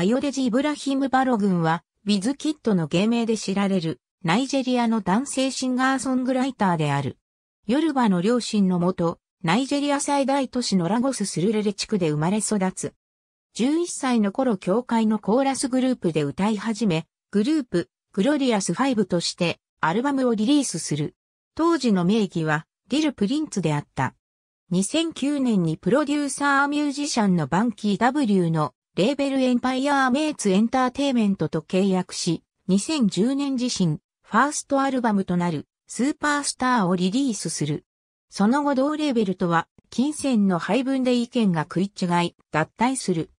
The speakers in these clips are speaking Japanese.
アヨデジ・イブラヒム・バロ軍は、ウィズ・キッドの芸名で知られる、ナイジェリアの男性シンガーソングライターである。ヨルバの両親のもと、ナイジェリア最大都市のラゴス・スルレレ地区で生まれ育つ。11歳の頃教会のコーラスグループで歌い始め、グループ、グロリアス5としてアルバムをリリースする。当時の名義は、ディル・プリンツであった。2009年にプロデューサーミュージシャンのバンキー W のレーベルエンパイアーメイツエンターテイメントと契約し、2010年自身、ファーストアルバムとなる、スーパースターをリリースする。その後同レーベルとは、金銭の配分で意見が食い違い、脱退する。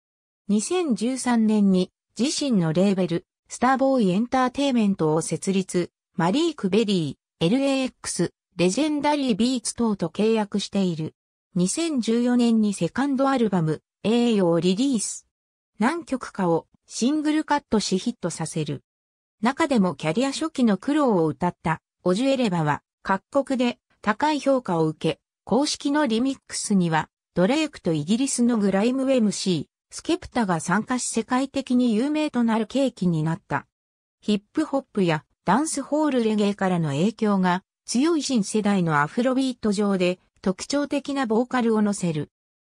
2013年に、自身のレーベル、スターボーイエンターテイメントを設立、マリーク・ベリー、LAX、レジェンダリー・ビーツ等と契約している。2014年にセカンドアルバム、栄誉をリリース。何曲かをシングルカットしヒットさせる。中でもキャリア初期の苦労を歌ったオジュエレバは各国で高い評価を受け、公式のリミックスにはドレイクとイギリスのグライム MC、スケプタが参加し世界的に有名となる契機になった。ヒップホップやダンスホールレゲエからの影響が強い新世代のアフロビート上で特徴的なボーカルを乗せる。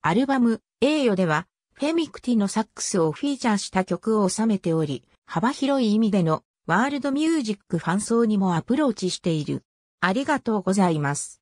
アルバム、栄誉ではフェミクティのサックスをフィーチャーした曲を収めており、幅広い意味でのワールドミュージックファン層にもアプローチしている。ありがとうございます。